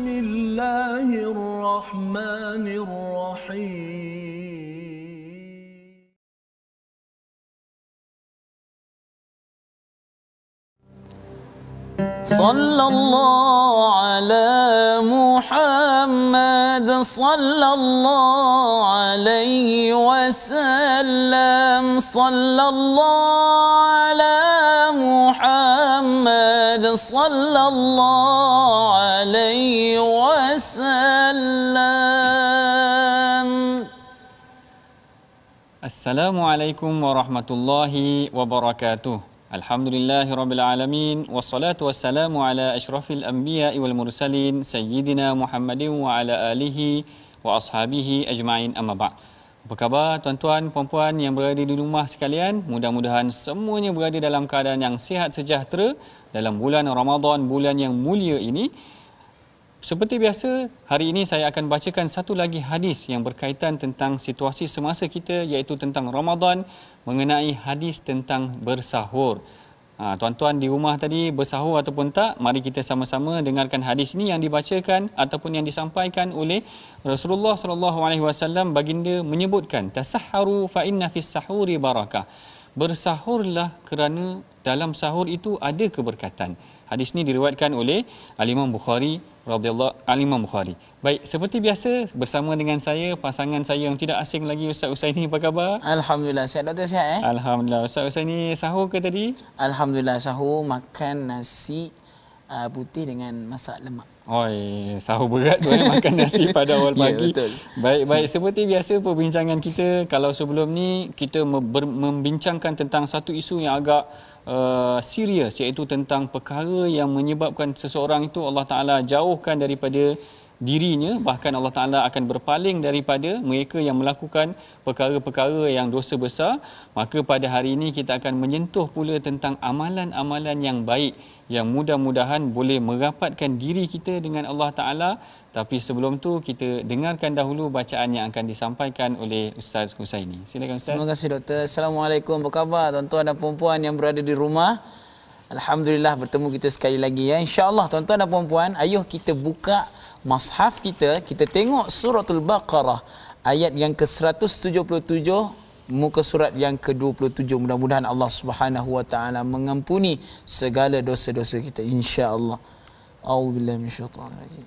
بسم الله الرحمن الرحيم صلى الله على محمد صلى الله عليه وسلم صلى الله على محمد صلى الله Assalamualaikum warahmatullahi wabarakatuh. Alhamdulillahi rabbil alamin wassalatu wassalamu ala asyrafil anbiya wal mursalin sayyidina Muhammadin wa ala alihi wa ashabihi ajma'in amma ba'd. Apa khabar tuan-tuan, puan-puan yang berada di rumah sekalian? Mudah-mudahan semuanya berada dalam keadaan yang sihat sejahtera dalam bulan Ramadan, bulan yang mulia ini. Seperti biasa, hari ini saya akan bacakan satu lagi hadis yang berkaitan tentang situasi semasa kita iaitu tentang Ramadan mengenai hadis tentang bersahur. Ha, tuan-tuan di rumah tadi bersahur ataupun tak, mari kita sama-sama dengarkan hadis ini yang dibacakan ataupun yang disampaikan oleh Rasulullah sallallahu alaihi wasallam baginda menyebutkan tasahharu fa inna fis sahuri barakah bersahurlah kerana dalam sahur itu ada keberkatan. Hadis ini diriwayatkan oleh al Bukhari radhiyallahu al Bukhari. Baik, seperti biasa bersama dengan saya pasangan saya yang tidak asing lagi Ustaz Usaini apa khabar? Alhamdulillah sihat doktor sihat eh. Alhamdulillah Ustaz Usaini sahur ke tadi? Alhamdulillah sahur makan nasi uh, putih dengan masak lemak. Oi, sahur berat tu eh, makan nasi pada awal ya, pagi. Yeah, Baik-baik, seperti biasa perbincangan kita, kalau sebelum ni kita membincangkan tentang satu isu yang agak Uh, serius iaitu tentang perkara yang menyebabkan seseorang itu Allah Ta'ala jauhkan daripada dirinya bahkan Allah Taala akan berpaling daripada mereka yang melakukan perkara-perkara yang dosa besar maka pada hari ini kita akan menyentuh pula tentang amalan-amalan yang baik yang mudah-mudahan boleh merapatkan diri kita dengan Allah Taala tapi sebelum tu kita dengarkan dahulu bacaan yang akan disampaikan oleh Ustaz Husaini. Silakan Ustaz. Terima kasih doktor. Assalamualaikum. Apa khabar tuan-tuan dan puan-puan yang berada di rumah? Alhamdulillah bertemu kita sekali lagi ya. InsyaAllah tuan-tuan dan puan-puan, ayuh kita buka mashaf kita. Kita tengok suratul Baqarah ayat yang ke-177 muka surat yang ke-27 mudah-mudahan Allah Subhanahu wa taala mengampuni segala dosa-dosa kita insya-Allah. A'udzu billahi minasyaitanir rajim.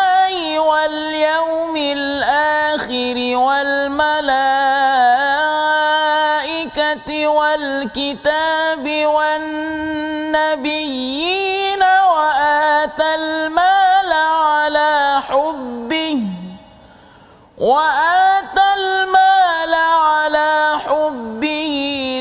وآتى المال على حبه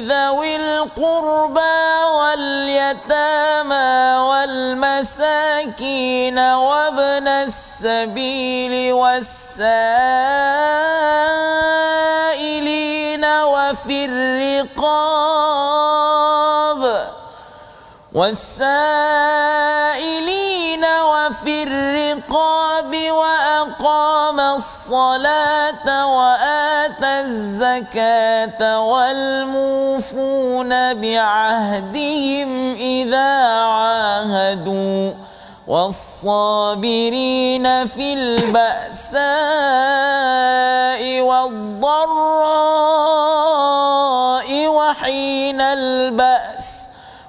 ذوي القربى واليتامى والمساكين وابن السبيل والسائلين وفي الرقاب والسائلين وفي الرقاب وأقام الصلاة الصلاة وآتى الزكاة والموفون بعهدهم إذا عاهدوا والصابرين في البأساء والضراء وحين البأس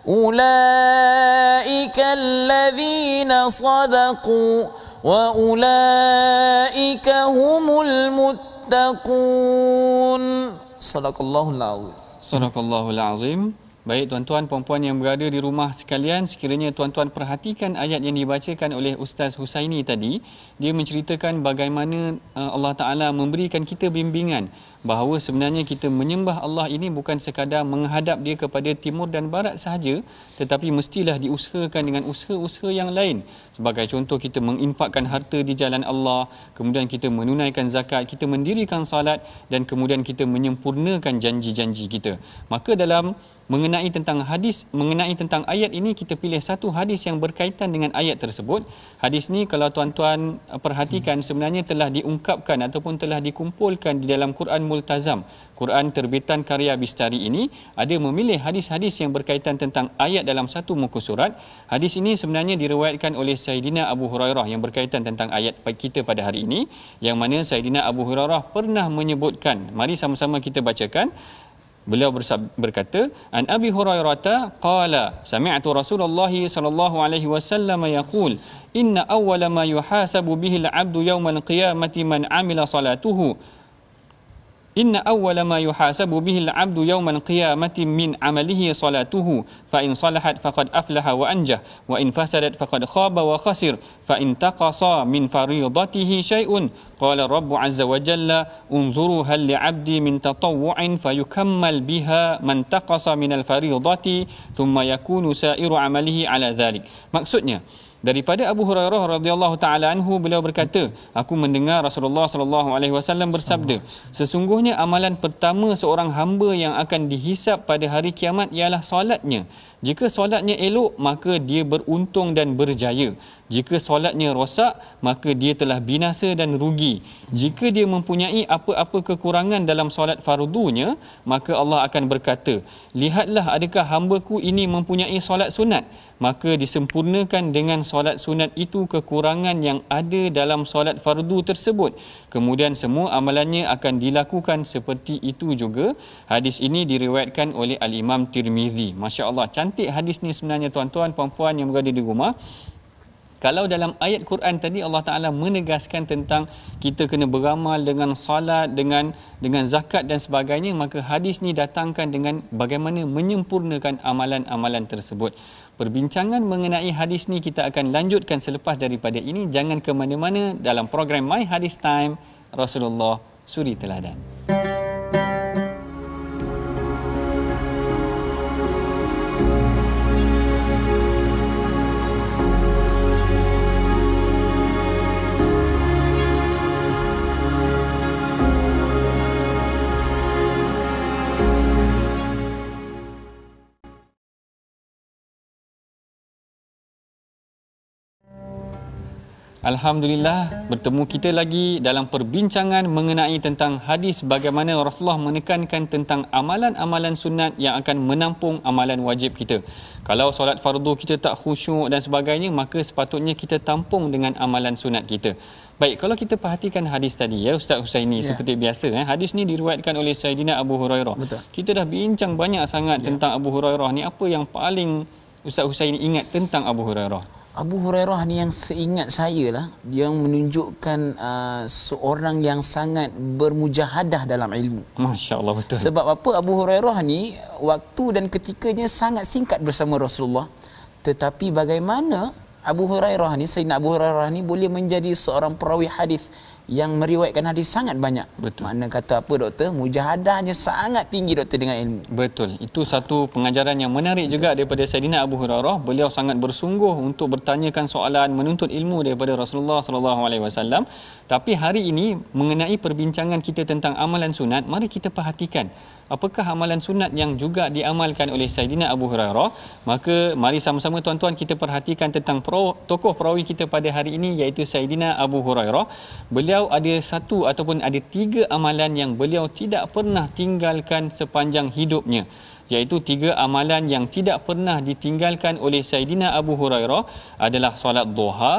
أولئك الذين صدقوا واولئك هم المتقون صدق الله العظيم صدق الله العظيم Baik tuan-tuan puan-puan yang berada di rumah sekalian sekiranya tuan-tuan perhatikan ayat yang dibacakan oleh Ustaz Husaini tadi dia menceritakan bagaimana uh, Allah Taala memberikan kita bimbingan bahawa sebenarnya kita menyembah Allah ini bukan sekadar menghadap dia kepada timur dan barat sahaja tetapi mestilah diusahakan dengan usaha-usaha yang lain sebagai contoh kita menginfakkan harta di jalan Allah kemudian kita menunaikan zakat kita mendirikan salat dan kemudian kita menyempurnakan janji-janji kita maka dalam mengenai tentang hadis mengenai tentang ayat ini kita pilih satu hadis yang berkaitan dengan ayat tersebut hadis ni kalau tuan-tuan eh, perhatikan sebenarnya telah diungkapkan ataupun telah dikumpulkan di dalam Quran Multazam. Quran terbitan karya Bistari ini ada memilih hadis-hadis yang berkaitan tentang ayat dalam satu muka surat. Hadis ini sebenarnya diriwayatkan oleh Saidina Abu Hurairah yang berkaitan tentang ayat kita pada hari ini yang mana Saidina Abu Hurairah pernah menyebutkan. Mari sama-sama kita bacakan. Beliau berkata, An Abi Hurairah qala, sami'tu Rasulullah sallallahu alaihi wasallam yaqul, inna awwala ma yuhasabu bihi al-'abdu yawm al-qiyamati man 'amila salatuhu إن أول ما يحاسب به العبد يوم القيامة من عمله صلاته فإن صلحت فقد أفلح وأنجح وإن فسدت فقد خاب وخسر فإن تقص من فريضته شيء قال الرب عز وجل انظروا هل لعبدي من تطوع فيكمل بها من تقص من الفريضة ثم يكون سائر عمله على ذلك maksudnya daripada Abu Hurairah radhiyallahu taala anhu beliau berkata aku mendengar Rasulullah sallallahu alaihi wasallam bersabda sesungguhnya amalan pertama seorang hamba yang akan dihisap pada hari kiamat ialah solatnya jika solatnya elok maka dia beruntung dan berjaya jika solatnya rosak maka dia telah binasa dan rugi jika dia mempunyai apa-apa kekurangan dalam solat fardunya maka Allah akan berkata lihatlah adakah hamba ku ini mempunyai solat sunat maka disempurnakan dengan solat sunat itu kekurangan yang ada dalam solat fardu tersebut. Kemudian semua amalannya akan dilakukan seperti itu juga. Hadis ini diriwayatkan oleh Al-Imam Tirmizi. Masya Allah, cantik hadis ni sebenarnya tuan-tuan, puan-puan yang berada di rumah. Kalau dalam ayat Quran tadi Allah Taala menegaskan tentang kita kena beramal dengan salat dengan dengan zakat dan sebagainya maka hadis ni datangkan dengan bagaimana menyempurnakan amalan-amalan tersebut. Perbincangan mengenai hadis ni kita akan lanjutkan selepas daripada ini jangan ke mana-mana dalam program My Hadis Time Rasulullah Suri Teladan. Alhamdulillah bertemu kita lagi dalam perbincangan mengenai tentang hadis bagaimana Rasulullah menekankan tentang amalan-amalan sunat yang akan menampung amalan wajib kita. Kalau solat fardu kita tak khusyuk dan sebagainya maka sepatutnya kita tampung dengan amalan sunat kita. Baik, kalau kita perhatikan hadis tadi ya Ustaz Husaini ya. seperti biasa eh hadis ni diriwayatkan oleh Saidina Abu Hurairah. Betul. Kita dah bincang banyak sangat ya. tentang Abu Hurairah ni apa yang paling Ustaz Husaini ingat tentang Abu Hurairah? Abu Hurairah ni yang seingat saya lah yang menunjukkan uh, seorang yang sangat bermujahadah dalam ilmu. Masya-Allah betul. Sebab apa Abu Hurairah ni waktu dan ketikanya sangat singkat bersama Rasulullah tetapi bagaimana Abu Hurairah ni Sayyidina Abu Hurairah ni boleh menjadi seorang perawi hadis yang meriwayatkan hadis sangat banyak. Betul. mana kata apa doktor? Mujahadahnya sangat tinggi doktor dengan ilmu. Betul. Itu satu pengajaran yang menarik Betul. juga daripada Saidina Abu Hurairah. Beliau sangat bersungguh untuk bertanyakan soalan menuntut ilmu daripada Rasulullah sallallahu alaihi wasallam. Tapi hari ini mengenai perbincangan kita tentang amalan sunat, mari kita perhatikan apakah amalan sunat yang juga diamalkan oleh Saidina Abu Hurairah maka mari sama-sama tuan-tuan kita perhatikan tentang pro, tokoh perawi kita pada hari ini iaitu Saidina Abu Hurairah beliau ada satu ataupun ada tiga amalan yang beliau tidak pernah tinggalkan sepanjang hidupnya iaitu tiga amalan yang tidak pernah ditinggalkan oleh Saidina Abu Hurairah adalah solat duha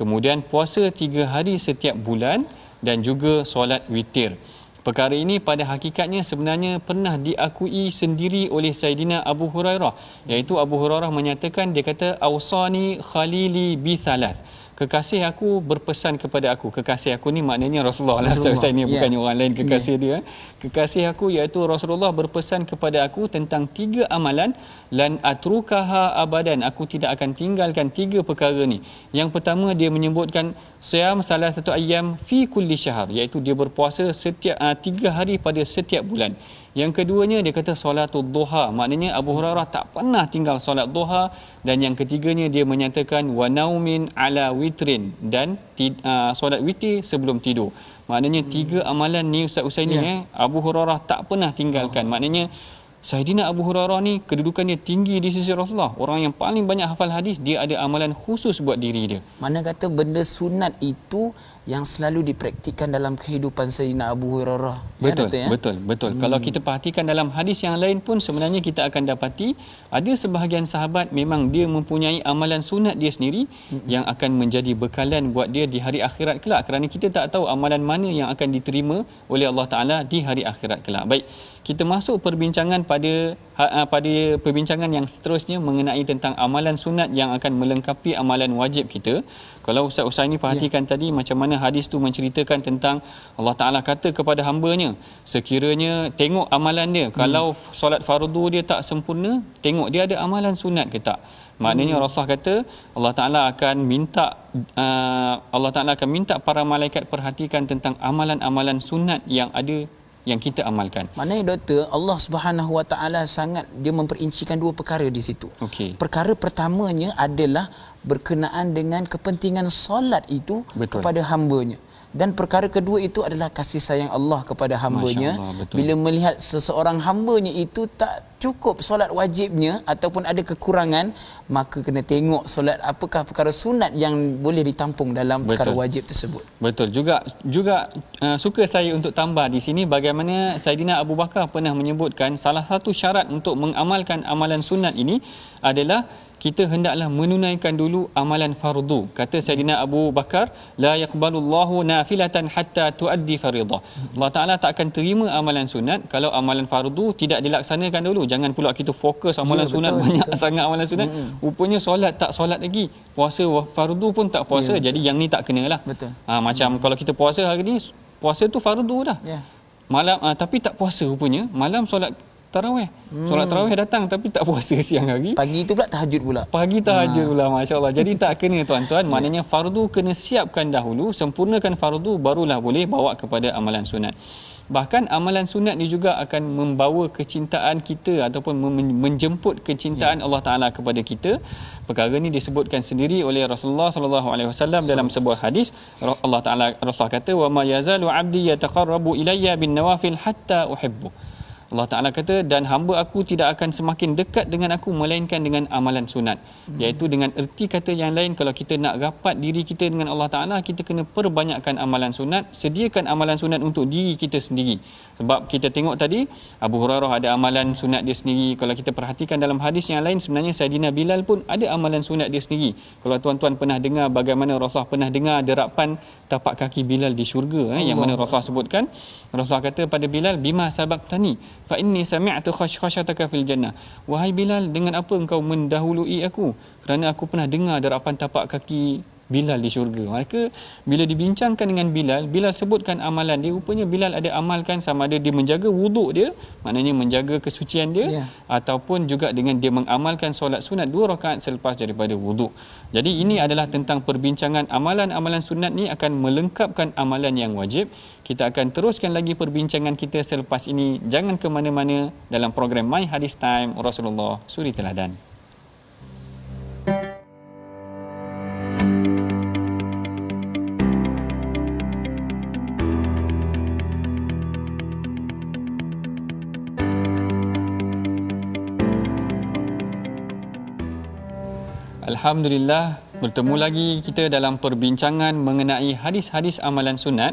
kemudian puasa tiga hari setiap bulan dan juga solat witir. Perkara ini pada hakikatnya sebenarnya pernah diakui sendiri oleh Saidina Abu Hurairah iaitu Abu Hurairah menyatakan dia kata ausani khalili bi thalath kekasih aku berpesan kepada aku kekasih aku ni maknanya Rasulullah, Rasulullah. saya ni yeah. bukannya orang lain kekasih yeah. dia eh. kekasih aku iaitu Rasulullah berpesan kepada aku tentang tiga amalan lan atrukaha abadan aku tidak akan tinggalkan tiga perkara ni yang pertama dia menyebutkan siam salah satu ayam fi kulli syahr iaitu dia berpuasa setiap uh, tiga hari pada setiap bulan yang keduanya dia kata solatul duha. Maknanya Abu Hurairah tak pernah tinggal solat duha. Dan yang ketiganya dia menyatakan wa naumin ala witrin. Dan uh, solat witir sebelum tidur. Maknanya hmm. tiga amalan ni Ustaz Husain yeah. eh, Abu Hurairah tak pernah tinggalkan. Oh. Maknanya Sayyidina Abu Hurairah ni kedudukannya tinggi di sisi Rasulullah. Orang yang paling banyak hafal hadis, dia ada amalan khusus buat diri dia. Mana kata benda sunat itu yang selalu dipraktikkan dalam kehidupan Sayyidina Abu Hurairah. Ya, betul, ya, ya? betul, betul. Hmm. Kalau kita perhatikan dalam hadis yang lain pun sebenarnya kita akan dapati ada sebahagian sahabat memang dia mempunyai amalan sunat dia sendiri hmm. yang akan menjadi bekalan buat dia di hari akhirat kelak kerana kita tak tahu amalan mana yang akan diterima oleh Allah Taala di hari akhirat kelak. Baik, kita masuk perbincangan pada Ha, ha, pada perbincangan yang seterusnya mengenai tentang amalan sunat yang akan melengkapi amalan wajib kita. Kalau Ustaz Usain ini ya. perhatikan ya. tadi macam mana hadis tu menceritakan tentang Allah Taala kata kepada hambanya sekiranya tengok amalan dia hmm. kalau solat fardu dia tak sempurna tengok dia ada amalan sunat ke tak. Maknanya hmm. Rasulullah kata Allah Taala akan minta uh, Allah Taala akan minta para malaikat perhatikan tentang amalan-amalan sunat yang ada yang kita amalkan. Maknanya doktor, Allah Subhanahu Wa Taala sangat dia memperincikan dua perkara di situ. Okey. Perkara pertamanya adalah berkenaan dengan kepentingan solat itu Betul. kepada hambanya. nya dan perkara kedua itu adalah kasih sayang Allah kepada hambanya Allah, bila melihat seseorang hambanya itu tak cukup solat wajibnya ataupun ada kekurangan maka kena tengok solat apakah perkara sunat yang boleh ditampung dalam betul. perkara wajib tersebut betul juga juga uh, suka saya untuk tambah di sini bagaimana Saidina Abu Bakar pernah menyebutkan salah satu syarat untuk mengamalkan amalan sunat ini adalah kita hendaklah menunaikan dulu amalan fardu. Kata Sayyidina Abu Bakar, la yaqbalullahu nafilatan hatta tuaddi faridah. Allah Taala tak akan terima amalan sunat kalau amalan fardu tidak dilaksanakan dulu. Jangan pula kita fokus amalan ya, sunat betul, banyak betul. sangat amalan sunat, mm-hmm. rupanya solat tak solat lagi. Puasa fardu pun tak puasa. Ya, jadi yang ni tak kenalah. Betul. Ha, macam mm-hmm. kalau kita puasa hari ni, puasa tu fardu dah. Ya. Malam ha, tapi tak puasa rupanya, malam solat tarawih. Hmm. Solat tarawih datang tapi tak puasa siang hari. Pagi tu pula tahajud pula. Pagi tahajud ha. pula masya-Allah. Jadi tak kena tuan-tuan, maknanya fardu kena siapkan dahulu, sempurnakan fardu barulah boleh bawa kepada amalan sunat. Bahkan amalan sunat ni juga akan membawa kecintaan kita ataupun menjemput kecintaan ya. Allah Taala kepada kita. Perkara ni disebutkan sendiri oleh Rasulullah sallallahu alaihi wasallam dalam sebuah hadis. Allah Taala Rasul kata, "Wa ma yazalu 'abdi yataqarrabu ilayya bin nawafil hatta uhibbu." Allah Ta'ala kata dan hamba aku tidak akan semakin dekat dengan aku melainkan dengan amalan sunat hmm. iaitu dengan erti kata yang lain kalau kita nak rapat diri kita dengan Allah Taala kita kena perbanyakkan amalan sunat sediakan amalan sunat untuk diri kita sendiri sebab kita tengok tadi Abu Hurairah ada amalan sunat dia sendiri kalau kita perhatikan dalam hadis yang lain sebenarnya Saidina Bilal pun ada amalan sunat dia sendiri kalau tuan-tuan pernah dengar bagaimana Rasulullah pernah dengar derapan tapak kaki Bilal di syurga eh, yang mana Rasulullah sebutkan Rasulullah kata pada Bilal bima sabak tani fa inni sami'tu khash fil jannah wahai Bilal dengan apa engkau mendahului aku kerana aku pernah dengar derapan tapak kaki Bilal di syurga. Maka bila dibincangkan dengan Bilal, Bilal sebutkan amalan dia. Rupanya Bilal ada amalkan sama ada dia menjaga wuduk dia, maknanya menjaga kesucian dia yeah. ataupun juga dengan dia mengamalkan solat sunat dua rakaat selepas daripada wuduk. Jadi ini adalah tentang perbincangan amalan-amalan sunat ni akan melengkapkan amalan yang wajib. Kita akan teruskan lagi perbincangan kita selepas ini. Jangan ke mana-mana dalam program My Hadis Time Rasulullah Suri Teladan. Alhamdulillah, bertemu lagi kita dalam perbincangan mengenai hadis-hadis amalan sunat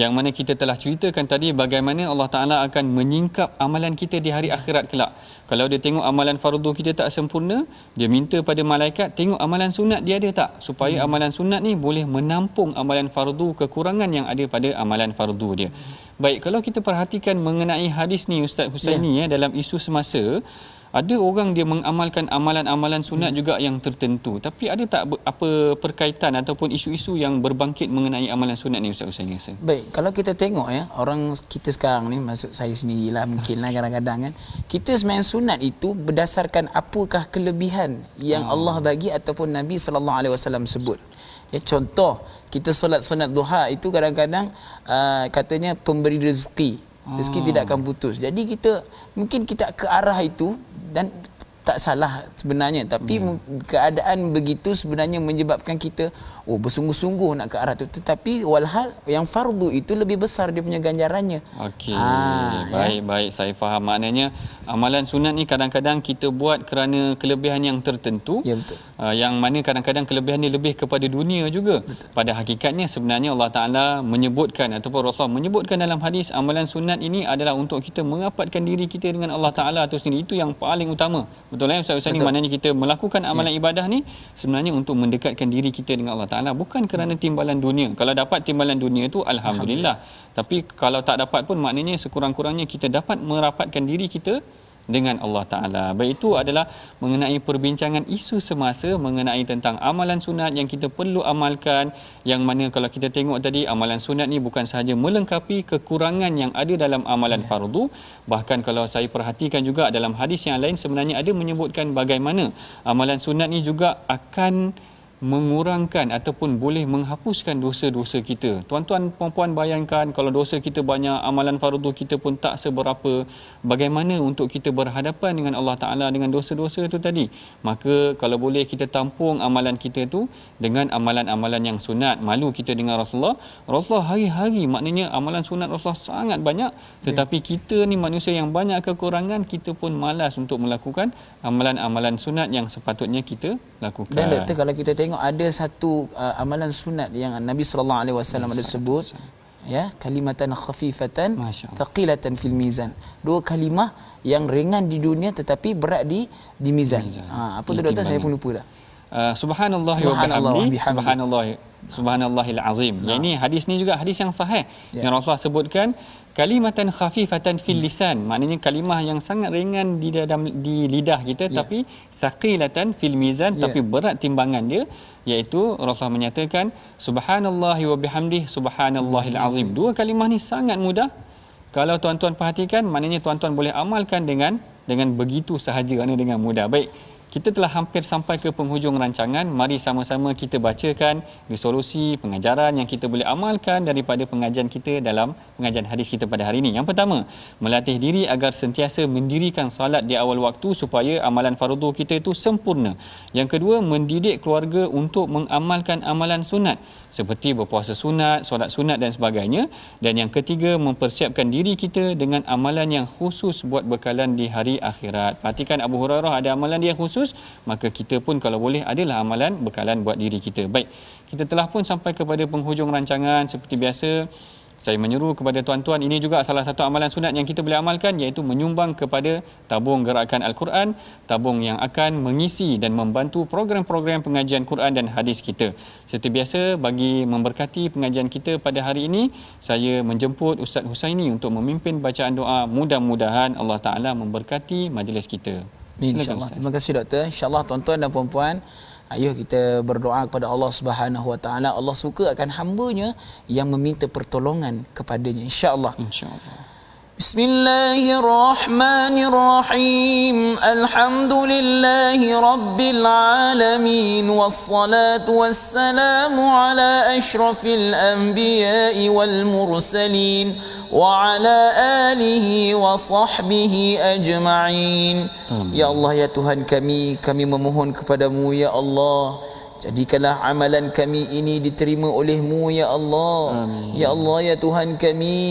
yang mana kita telah ceritakan tadi bagaimana Allah Ta'ala akan menyingkap amalan kita di hari akhirat kelak. Kalau dia tengok amalan fardu kita tak sempurna, dia minta pada malaikat tengok amalan sunat dia ada tak? Supaya hmm. amalan sunat ni boleh menampung amalan fardu kekurangan yang ada pada amalan fardu dia. Baik, kalau kita perhatikan mengenai hadis ni Ustaz Husaini ya. ya dalam isu semasa, ada orang dia mengamalkan amalan-amalan sunat hmm. juga yang tertentu tapi ada tak apa perkaitan ataupun isu-isu yang berbangkit mengenai amalan sunat ni Ustaz Hussein rasa? Baik, kalau kita tengok ya, orang kita sekarang ni masuk saya lah mungkin lah kadang-kadang kan kita sembahyang sunat itu berdasarkan apakah kelebihan yang hmm. Allah bagi ataupun Nabi saw sebut. Ya contoh kita solat sunat duha itu kadang-kadang uh, katanya pemberi rezeki Rezeki hmm. tidak akan putus Jadi kita Mungkin kita ke arah itu dan tak salah sebenarnya tapi hmm. keadaan begitu sebenarnya menyebabkan kita oh bersungguh-sungguh nak ke arah tu tetapi walhal yang fardu itu lebih besar dia punya ganjarannya okey ha, baik ya? baik saya faham maknanya amalan sunat ni kadang-kadang kita buat kerana kelebihan yang tertentu ya betul uh, yang mana kadang-kadang kelebihan ni lebih kepada dunia juga betul. pada hakikatnya sebenarnya Allah Taala menyebutkan ataupun Rasul menyebutkan dalam hadis amalan sunat ini adalah untuk kita merapatkan diri kita dengan Allah Taala itu sendiri itu yang paling utama Betul kan Ustaz ni, maknanya kita melakukan amalan ya. ibadah ni sebenarnya untuk mendekatkan diri kita dengan Allah Taala bukan kerana timbalan dunia. Kalau dapat timbalan dunia tu alhamdulillah. alhamdulillah. Tapi kalau tak dapat pun maknanya sekurang-kurangnya kita dapat merapatkan diri kita dengan Allah Ta'ala. Baik itu adalah mengenai perbincangan isu semasa mengenai tentang amalan sunat yang kita perlu amalkan yang mana kalau kita tengok tadi amalan sunat ni bukan sahaja melengkapi kekurangan yang ada dalam amalan ya. fardu bahkan kalau saya perhatikan juga dalam hadis yang lain sebenarnya ada menyebutkan bagaimana amalan sunat ni juga akan mengurangkan ataupun boleh menghapuskan dosa-dosa kita. Tuan-tuan puan-puan bayangkan kalau dosa kita banyak, amalan fardu kita pun tak seberapa, bagaimana untuk kita berhadapan dengan Allah Taala dengan dosa-dosa itu tadi? Maka kalau boleh kita tampung amalan kita itu dengan amalan-amalan yang sunat. Malu kita dengan Rasulullah, Rasulullah hari-hari maknanya amalan sunat Rasulullah sangat banyak, tetapi yeah. kita ni manusia yang banyak kekurangan, kita pun malas untuk melakukan amalan-amalan sunat yang sepatutnya kita lakukan. Dan doktor kalau kita tengok tengok ada satu uh, amalan sunat yang Nabi sallallahu alaihi wasallam ada sebut ya kalimatan khafifatan thaqilatan fil mizan dua kalimah yang ringan di dunia tetapi berat di di mizan, ha apa tu doktor saya pun lupa dah uh, subhanallah, subhanallah wa bihamdi subhanallah Subhanallahil azim. Ha. Ya. Yang ini hadis ni juga hadis yang sahih. Ya. Yang Rasulullah sebutkan kalimatan khafifatan fil hmm. lisan. Hmm. Maknanya kalimah yang sangat ringan di dalam di lidah kita ya. tapi thaqilatan fil mizan ya. tapi berat timbangan dia iaitu Rasulullah menyatakan subhanallah wa bihamdih subhanallahil azim. Hmm. Dua kalimah ni sangat mudah. Kalau tuan-tuan perhatikan maknanya tuan-tuan boleh amalkan dengan dengan begitu sahaja dengan mudah. Baik. Kita telah hampir sampai ke penghujung rancangan. Mari sama-sama kita bacakan resolusi pengajaran yang kita boleh amalkan daripada pengajian kita dalam pengajian hadis kita pada hari ini. Yang pertama, melatih diri agar sentiasa mendirikan salat di awal waktu supaya amalan fardu kita itu sempurna. Yang kedua, mendidik keluarga untuk mengamalkan amalan sunat seperti berpuasa sunat, solat sunat dan sebagainya. Dan yang ketiga, mempersiapkan diri kita dengan amalan yang khusus buat bekalan di hari akhirat. Perhatikan Abu Hurairah ada amalan dia khusus Kristus maka kita pun kalau boleh adalah amalan bekalan buat diri kita baik kita telah pun sampai kepada penghujung rancangan seperti biasa saya menyeru kepada tuan-tuan ini juga salah satu amalan sunat yang kita boleh amalkan iaitu menyumbang kepada tabung gerakan Al-Quran, tabung yang akan mengisi dan membantu program-program pengajian Quran dan hadis kita. Seperti biasa bagi memberkati pengajian kita pada hari ini, saya menjemput Ustaz Husaini untuk memimpin bacaan doa. Mudah-mudahan Allah Taala memberkati majlis kita. InsyaAllah. Terima kasih doktor. InsyaAllah tuan-tuan dan puan-puan. Ayuh kita berdoa kepada Allah Subhanahu Wa Taala. Allah suka akan hambunya yang meminta pertolongan kepadanya. InsyaAllah. InsyaAllah. بسم الله الرحمن الرحيم الحمد لله رب العالمين والصلاة والسلام على أشرف الأنبياء والمرسلين وعلى آله وصحبه أجمعين يا الله يا Tuhan kami kami memohon kepadamu ya Allah Jadikanlah amalan kami ini diterima olehmu ya Allah Amin. ya Allah ya Tuhan kami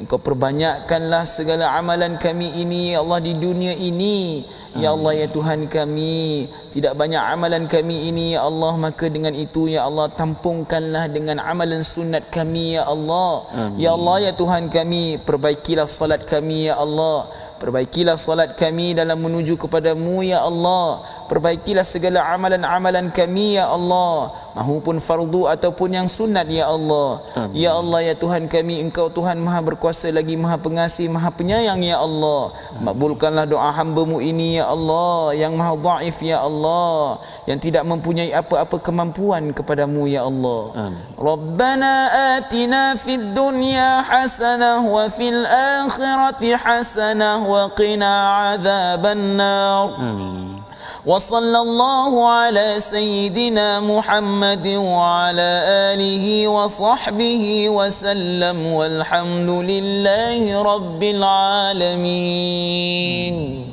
Engkau perbanyakkanlah segala amalan kami ini Ya Allah di dunia ini Ya Allah ya Tuhan kami Tidak banyak amalan kami ini Ya Allah maka dengan itu Ya Allah tampungkanlah dengan amalan sunat kami Ya Allah Ya Allah ya Tuhan kami Perbaikilah salat kami Ya Allah Perbaikilah salat kami dalam menuju kepadamu ya Allah. Perbaikilah segala amalan-amalan kami ya Allah. Mahupun fardu ataupun yang sunat ya Allah. Amin. Ya Allah ya Tuhan kami engkau Tuhan maha berkuasa lagi maha pengasih maha penyayang ya Allah. Amin. Makbulkanlah doa hambamu ini ya Allah. Yang maha da'if ya Allah. Yang tidak mempunyai apa-apa kemampuan kepadamu ya Allah. Amin. Rabbana atina fid dunya hasanah wa fil akhirati hasanah وقنا عذاب النار وصلى الله على سيدنا محمد وعلى آله وصحبه وسلم والحمد لله رب العالمين